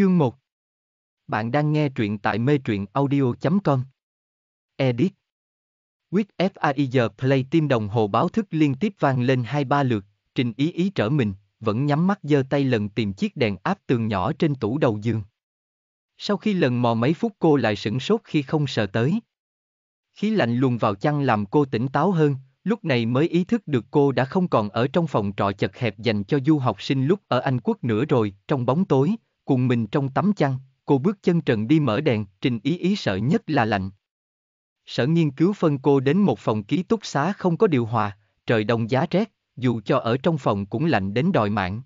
Chương 1 Bạn đang nghe truyện tại mê truyện audio.com Edit Quyết FAIR Play tim đồng hồ báo thức liên tiếp vang lên hai ba lượt, trình ý ý trở mình, vẫn nhắm mắt giơ tay lần tìm chiếc đèn áp tường nhỏ trên tủ đầu giường. Sau khi lần mò mấy phút cô lại sửng sốt khi không sờ tới. Khí lạnh luồn vào chăn làm cô tỉnh táo hơn, lúc này mới ý thức được cô đã không còn ở trong phòng trọ chật hẹp dành cho du học sinh lúc ở Anh quốc nữa rồi, trong bóng tối, cùng mình trong tấm chăn, cô bước chân trần đi mở đèn, trình ý ý sợ nhất là lạnh. Sở nghiên cứu phân cô đến một phòng ký túc xá không có điều hòa, trời đông giá rét, dù cho ở trong phòng cũng lạnh đến đòi mạng.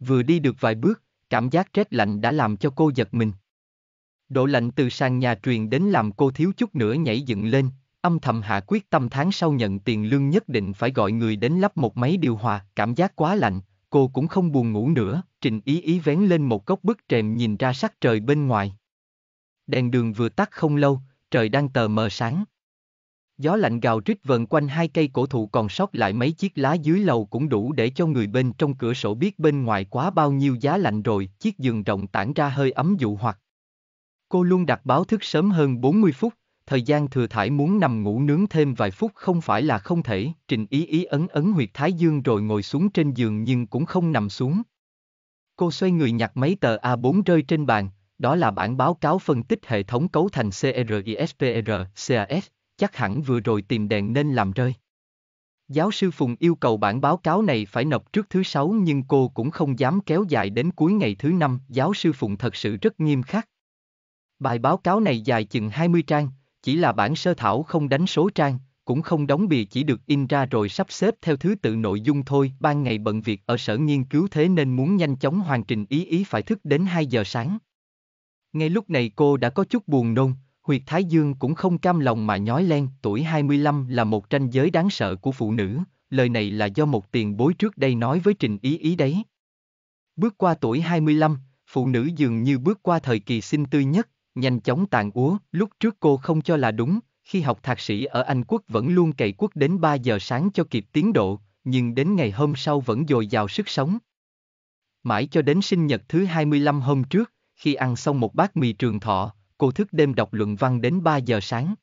Vừa đi được vài bước, cảm giác rét lạnh đã làm cho cô giật mình. Độ lạnh từ sàn nhà truyền đến làm cô thiếu chút nữa nhảy dựng lên, âm thầm hạ quyết tâm tháng sau nhận tiền lương nhất định phải gọi người đến lắp một máy điều hòa, cảm giác quá lạnh, cô cũng không buồn ngủ nữa. Trình ý ý vén lên một gốc bức trèm nhìn ra sắc trời bên ngoài. Đèn đường vừa tắt không lâu, trời đang tờ mờ sáng. Gió lạnh gào rít vần quanh hai cây cổ thụ còn sót lại mấy chiếc lá dưới lầu cũng đủ để cho người bên trong cửa sổ biết bên ngoài quá bao nhiêu giá lạnh rồi, chiếc giường rộng tản ra hơi ấm dụ hoặc. Cô luôn đặt báo thức sớm hơn 40 phút, thời gian thừa thải muốn nằm ngủ nướng thêm vài phút không phải là không thể, Trình Ý Ý ấn ấn huyệt thái dương rồi ngồi xuống trên giường nhưng cũng không nằm xuống. Cô xoay người nhặt mấy tờ A4 rơi trên bàn, đó là bản báo cáo phân tích hệ thống cấu thành CRISPR, CAS, chắc hẳn vừa rồi tìm đèn nên làm rơi. Giáo sư Phùng yêu cầu bản báo cáo này phải nộp trước thứ sáu nhưng cô cũng không dám kéo dài đến cuối ngày thứ năm, giáo sư Phùng thật sự rất nghiêm khắc. Bài báo cáo này dài chừng 20 trang, chỉ là bản sơ thảo không đánh số trang, cũng không đóng bìa chỉ được in ra rồi sắp xếp theo thứ tự nội dung thôi. Ban ngày bận việc ở sở nghiên cứu thế nên muốn nhanh chóng hoàn trình ý ý phải thức đến 2 giờ sáng. Ngay lúc này cô đã có chút buồn nôn, huyệt thái dương cũng không cam lòng mà nhói len. Tuổi 25 là một tranh giới đáng sợ của phụ nữ, lời này là do một tiền bối trước đây nói với trình ý ý đấy. Bước qua tuổi 25, phụ nữ dường như bước qua thời kỳ sinh tươi nhất, nhanh chóng tàn úa, lúc trước cô không cho là đúng, khi học thạc sĩ ở Anh Quốc vẫn luôn cày quốc đến 3 giờ sáng cho kịp tiến độ, nhưng đến ngày hôm sau vẫn dồi dào sức sống. Mãi cho đến sinh nhật thứ 25 hôm trước, khi ăn xong một bát mì trường thọ, cô thức đêm đọc luận văn đến 3 giờ sáng.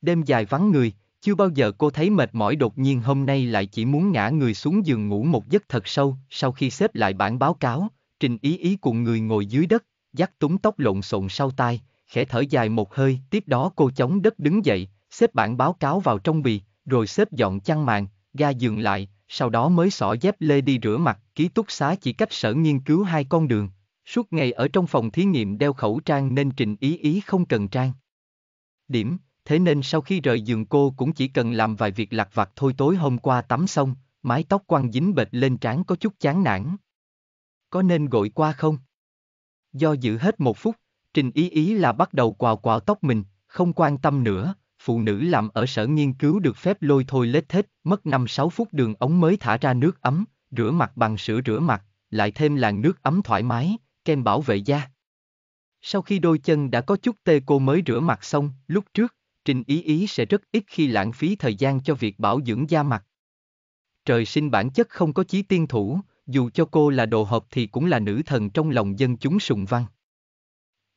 Đêm dài vắng người, chưa bao giờ cô thấy mệt mỏi đột nhiên hôm nay lại chỉ muốn ngã người xuống giường ngủ một giấc thật sâu, sau khi xếp lại bản báo cáo, trình ý ý cùng người ngồi dưới đất, dắt túng tóc lộn xộn sau tai, khẽ thở dài một hơi, tiếp đó cô chống đất đứng dậy, xếp bản báo cáo vào trong bì, rồi xếp dọn chăn màn, ga giường lại, sau đó mới xỏ dép lê đi rửa mặt, ký túc xá chỉ cách sở nghiên cứu hai con đường. Suốt ngày ở trong phòng thí nghiệm đeo khẩu trang nên trình ý ý không cần trang. Điểm, thế nên sau khi rời giường cô cũng chỉ cần làm vài việc lặt vặt thôi tối hôm qua tắm xong, mái tóc quăng dính bệt lên trán có chút chán nản. Có nên gọi qua không? Do dự hết một phút, Trình ý ý là bắt đầu quào quào tóc mình, không quan tâm nữa, phụ nữ làm ở sở nghiên cứu được phép lôi thôi lết thết, mất 5-6 phút đường ống mới thả ra nước ấm, rửa mặt bằng sữa rửa mặt, lại thêm làn nước ấm thoải mái, kem bảo vệ da. Sau khi đôi chân đã có chút tê cô mới rửa mặt xong, lúc trước, Trình Ý Ý sẽ rất ít khi lãng phí thời gian cho việc bảo dưỡng da mặt. Trời sinh bản chất không có chí tiên thủ, dù cho cô là đồ hộp thì cũng là nữ thần trong lòng dân chúng sùng văn.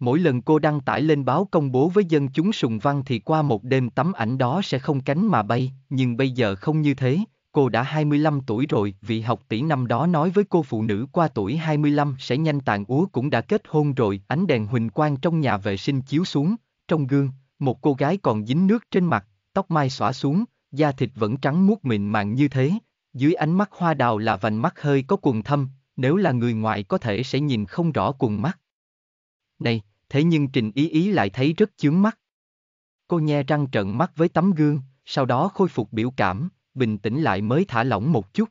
Mỗi lần cô đăng tải lên báo công bố với dân chúng sùng văn thì qua một đêm tấm ảnh đó sẽ không cánh mà bay, nhưng bây giờ không như thế, cô đã 25 tuổi rồi, vị học tỷ năm đó nói với cô phụ nữ qua tuổi 25 sẽ nhanh tàn úa cũng đã kết hôn rồi, ánh đèn huỳnh quang trong nhà vệ sinh chiếu xuống, trong gương, một cô gái còn dính nước trên mặt, tóc mai xõa xuống, da thịt vẫn trắng muốt mịn màng như thế, dưới ánh mắt hoa đào là vành mắt hơi có quần thâm, nếu là người ngoài có thể sẽ nhìn không rõ quần mắt. Này, thế nhưng Trình Ý Ý lại thấy rất chướng mắt. Cô nhe răng trợn mắt với tấm gương, sau đó khôi phục biểu cảm, bình tĩnh lại mới thả lỏng một chút.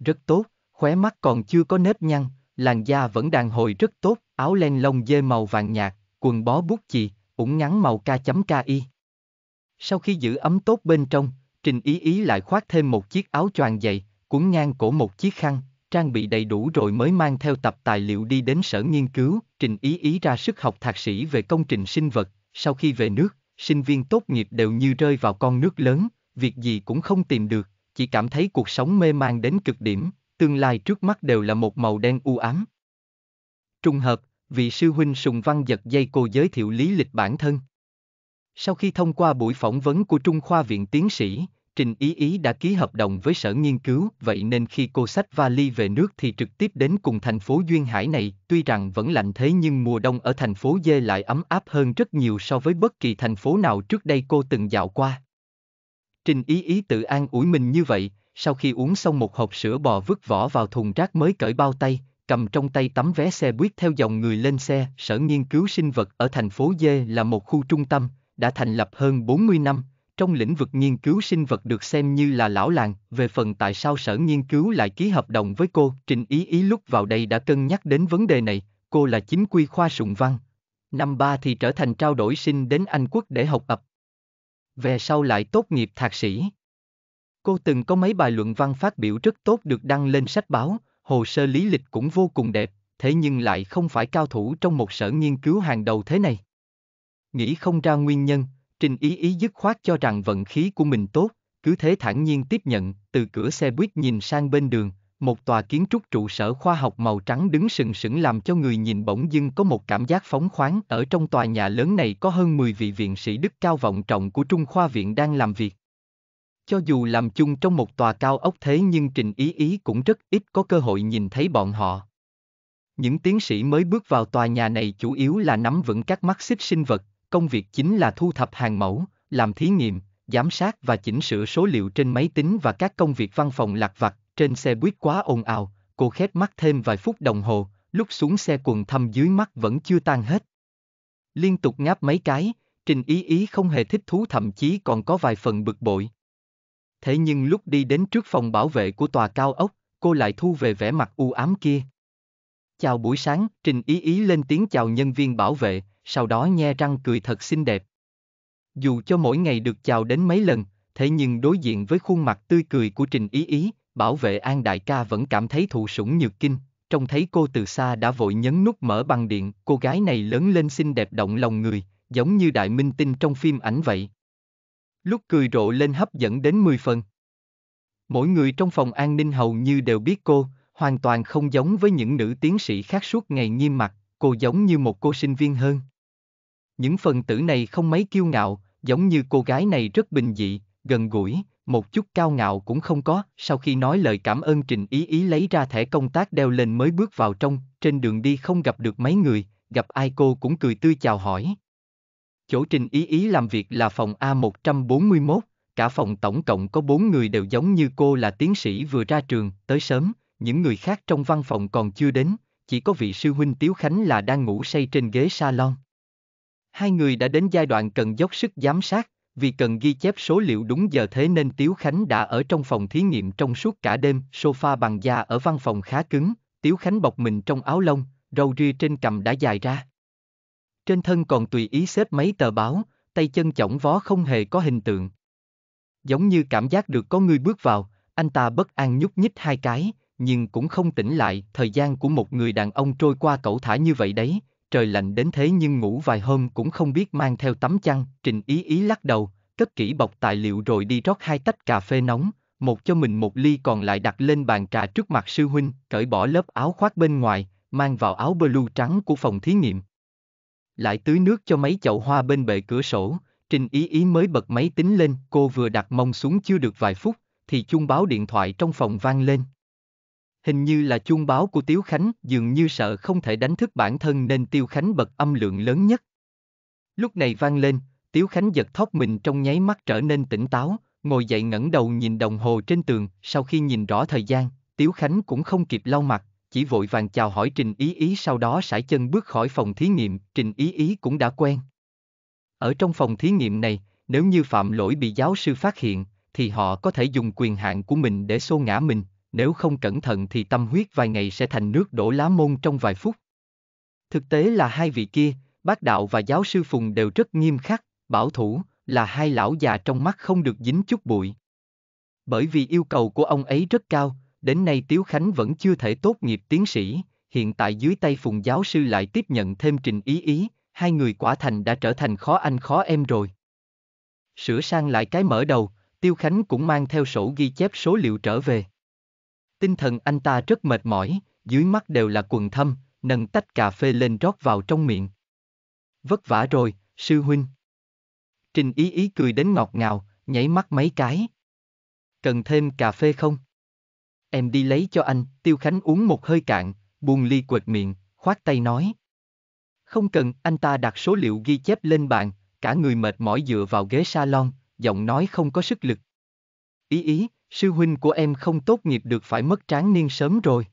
Rất tốt, khóe mắt còn chưa có nếp nhăn, làn da vẫn đàn hồi rất tốt, áo len lông dê màu vàng nhạt, quần bó bút chì, ủng ngắn màu ca chấm ca y. Sau khi giữ ấm tốt bên trong, Trình Ý Ý lại khoác thêm một chiếc áo choàng dày, cuốn ngang cổ một chiếc khăn, trang bị đầy đủ rồi mới mang theo tập tài liệu đi đến sở nghiên cứu, trình ý ý ra sức học thạc sĩ về công trình sinh vật, sau khi về nước, sinh viên tốt nghiệp đều như rơi vào con nước lớn, việc gì cũng không tìm được, chỉ cảm thấy cuộc sống mê man đến cực điểm, tương lai trước mắt đều là một màu đen u ám. Trùng hợp, vị sư huynh Sùng Văn giật dây cô giới thiệu lý lịch bản thân. Sau khi thông qua buổi phỏng vấn của Trung khoa viện tiến sĩ, Trình Ý Ý đã ký hợp đồng với sở nghiên cứu, vậy nên khi cô sách vali về nước thì trực tiếp đến cùng thành phố Duyên Hải này, tuy rằng vẫn lạnh thế nhưng mùa đông ở thành phố Dê lại ấm áp hơn rất nhiều so với bất kỳ thành phố nào trước đây cô từng dạo qua. Trình Ý Ý tự an ủi mình như vậy, sau khi uống xong một hộp sữa bò vứt vỏ vào thùng rác mới cởi bao tay, cầm trong tay tấm vé xe buýt theo dòng người lên xe, sở nghiên cứu sinh vật ở thành phố Dê là một khu trung tâm, đã thành lập hơn 40 năm, trong lĩnh vực nghiên cứu sinh vật được xem như là lão làng, về phần tại sao sở nghiên cứu lại ký hợp đồng với cô, Trình Ý Ý lúc vào đây đã cân nhắc đến vấn đề này, cô là chính quy khoa sụng văn. Năm ba thì trở thành trao đổi sinh đến Anh quốc để học tập. Về sau lại tốt nghiệp thạc sĩ. Cô từng có mấy bài luận văn phát biểu rất tốt được đăng lên sách báo, hồ sơ lý lịch cũng vô cùng đẹp, thế nhưng lại không phải cao thủ trong một sở nghiên cứu hàng đầu thế này. Nghĩ không ra nguyên nhân, Trình ý ý dứt khoát cho rằng vận khí của mình tốt, cứ thế thản nhiên tiếp nhận, từ cửa xe buýt nhìn sang bên đường, một tòa kiến trúc trụ sở khoa học màu trắng đứng sừng sững làm cho người nhìn bỗng dưng có một cảm giác phóng khoáng. Ở trong tòa nhà lớn này có hơn 10 vị viện sĩ đức cao vọng trọng của Trung khoa viện đang làm việc. Cho dù làm chung trong một tòa cao ốc thế nhưng Trình Ý Ý cũng rất ít có cơ hội nhìn thấy bọn họ. Những tiến sĩ mới bước vào tòa nhà này chủ yếu là nắm vững các mắt xích sinh vật, công việc chính là thu thập hàng mẫu, làm thí nghiệm, giám sát và chỉnh sửa số liệu trên máy tính và các công việc văn phòng lạc vặt, trên xe buýt quá ồn ào, cô khép mắt thêm vài phút đồng hồ, lúc xuống xe quần thâm dưới mắt vẫn chưa tan hết. Liên tục ngáp mấy cái, Trình Ý Ý không hề thích thú thậm chí còn có vài phần bực bội. Thế nhưng lúc đi đến trước phòng bảo vệ của tòa cao ốc, cô lại thu về vẻ mặt u ám kia. Chào buổi sáng, Trình Ý Ý lên tiếng chào nhân viên bảo vệ, sau đó nhe răng cười thật xinh đẹp. Dù cho mỗi ngày được chào đến mấy lần, thế nhưng đối diện với khuôn mặt tươi cười của Trình Ý Ý, bảo vệ An Đại ca vẫn cảm thấy thụ sủng nhược kinh, trông thấy cô từ xa đã vội nhấn nút mở băng điện, cô gái này lớn lên xinh đẹp động lòng người, giống như đại minh tinh trong phim ảnh vậy. Lúc cười rộ lên hấp dẫn đến 10 phần. Mỗi người trong phòng an ninh hầu như đều biết cô, hoàn toàn không giống với những nữ tiến sĩ khác suốt ngày nghiêm mặt, cô giống như một cô sinh viên hơn. Những phần tử này không mấy kiêu ngạo, giống như cô gái này rất bình dị, gần gũi, một chút cao ngạo cũng không có. Sau khi nói lời cảm ơn Trình Ý Ý lấy ra thẻ công tác đeo lên mới bước vào trong, trên đường đi không gặp được mấy người, gặp ai cô cũng cười tươi chào hỏi. Chỗ Trình Ý Ý làm việc là phòng A141, cả phòng tổng cộng có bốn người đều giống như cô là tiến sĩ vừa ra trường, tới sớm, những người khác trong văn phòng còn chưa đến, chỉ có vị sư huynh Tiếu Khánh là đang ngủ say trên ghế salon. Hai người đã đến giai đoạn cần dốc sức giám sát, vì cần ghi chép số liệu đúng giờ thế nên Tiếu Khánh đã ở trong phòng thí nghiệm trong suốt cả đêm, sofa bằng da ở văn phòng khá cứng, Tiếu Khánh bọc mình trong áo lông, râu ria trên cằm đã dài ra. Trên thân còn tùy ý xếp mấy tờ báo, tay chân chỏng vó không hề có hình tượng. Giống như cảm giác được có người bước vào, anh ta bất an nhúc nhích hai cái, nhưng cũng không tỉnh lại, thời gian của một người đàn ông trôi qua cẩu thả như vậy đấy, trời lạnh đến thế nhưng ngủ vài hôm cũng không biết mang theo tấm chăn, Trình Ý Ý lắc đầu, cất kỹ bọc tài liệu rồi đi rót hai tách cà phê nóng, một cho mình một ly còn lại đặt lên bàn trà trước mặt sư huynh, cởi bỏ lớp áo khoác bên ngoài, mang vào áo blue trắng của phòng thí nghiệm. Lại tưới nước cho mấy chậu hoa bên bệ cửa sổ, Trình Ý Ý mới bật máy tính lên, cô vừa đặt mông xuống chưa được vài phút, thì chuông báo điện thoại trong phòng vang lên hình như là chuông báo của Tiếu Khánh dường như sợ không thể đánh thức bản thân nên Tiêu Khánh bật âm lượng lớn nhất. Lúc này vang lên, Tiếu Khánh giật thóp mình trong nháy mắt trở nên tỉnh táo, ngồi dậy ngẩng đầu nhìn đồng hồ trên tường, sau khi nhìn rõ thời gian, Tiếu Khánh cũng không kịp lau mặt, chỉ vội vàng chào hỏi Trình Ý Ý sau đó sải chân bước khỏi phòng thí nghiệm, Trình Ý Ý cũng đã quen. Ở trong phòng thí nghiệm này, nếu như phạm lỗi bị giáo sư phát hiện, thì họ có thể dùng quyền hạn của mình để xô ngã mình, nếu không cẩn thận thì tâm huyết vài ngày sẽ thành nước đổ lá môn trong vài phút. Thực tế là hai vị kia, bác đạo và giáo sư Phùng đều rất nghiêm khắc, bảo thủ, là hai lão già trong mắt không được dính chút bụi. Bởi vì yêu cầu của ông ấy rất cao, đến nay Tiếu Khánh vẫn chưa thể tốt nghiệp tiến sĩ, hiện tại dưới tay Phùng giáo sư lại tiếp nhận thêm trình ý ý, hai người quả thành đã trở thành khó anh khó em rồi. Sửa sang lại cái mở đầu, Tiêu Khánh cũng mang theo sổ ghi chép số liệu trở về. Tinh thần anh ta rất mệt mỏi, dưới mắt đều là quần thâm, nâng tách cà phê lên rót vào trong miệng. Vất vả rồi, sư huynh. Trình ý ý cười đến ngọt ngào, nháy mắt mấy cái. Cần thêm cà phê không? Em đi lấy cho anh, Tiêu Khánh uống một hơi cạn, buông ly quệt miệng, khoát tay nói. Không cần, anh ta đặt số liệu ghi chép lên bàn, cả người mệt mỏi dựa vào ghế salon, giọng nói không có sức lực. Ý ý, Sư huynh của em không tốt nghiệp được phải mất tráng niên sớm rồi.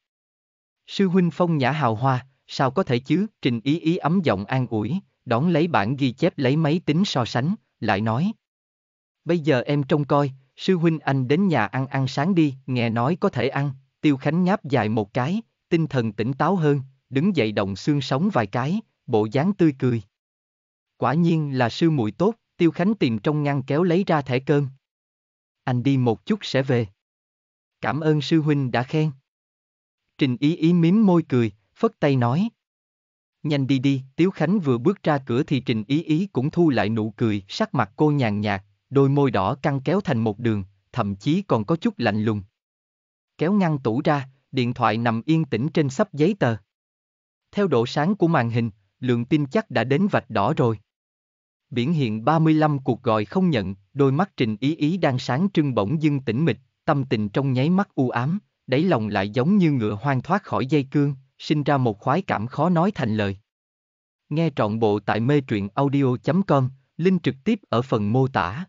Sư huynh phong nhã hào hoa, sao có thể chứ? Trình ý ý ấm giọng an ủi, đón lấy bản ghi chép lấy máy tính so sánh, lại nói. Bây giờ em trông coi, sư huynh anh đến nhà ăn ăn sáng đi, nghe nói có thể ăn, tiêu khánh nháp dài một cái, tinh thần tỉnh táo hơn, đứng dậy động xương sống vài cái, bộ dáng tươi cười. Quả nhiên là sư muội tốt, tiêu khánh tìm trong ngăn kéo lấy ra thẻ cơm anh đi một chút sẽ về. Cảm ơn sư huynh đã khen. Trình ý ý mím môi cười, phất tay nói. Nhanh đi đi, Tiếu Khánh vừa bước ra cửa thì Trình ý ý cũng thu lại nụ cười, sắc mặt cô nhàn nhạt, đôi môi đỏ căng kéo thành một đường, thậm chí còn có chút lạnh lùng. Kéo ngăn tủ ra, điện thoại nằm yên tĩnh trên sắp giấy tờ. Theo độ sáng của màn hình, lượng tin chắc đã đến vạch đỏ rồi. Biển hiện 35 cuộc gọi không nhận, đôi mắt trình ý ý đang sáng trưng bỗng dưng tỉnh mịch, tâm tình trong nháy mắt u ám, đáy lòng lại giống như ngựa hoang thoát khỏi dây cương, sinh ra một khoái cảm khó nói thành lời. Nghe trọn bộ tại mê truyện audio.com, link trực tiếp ở phần mô tả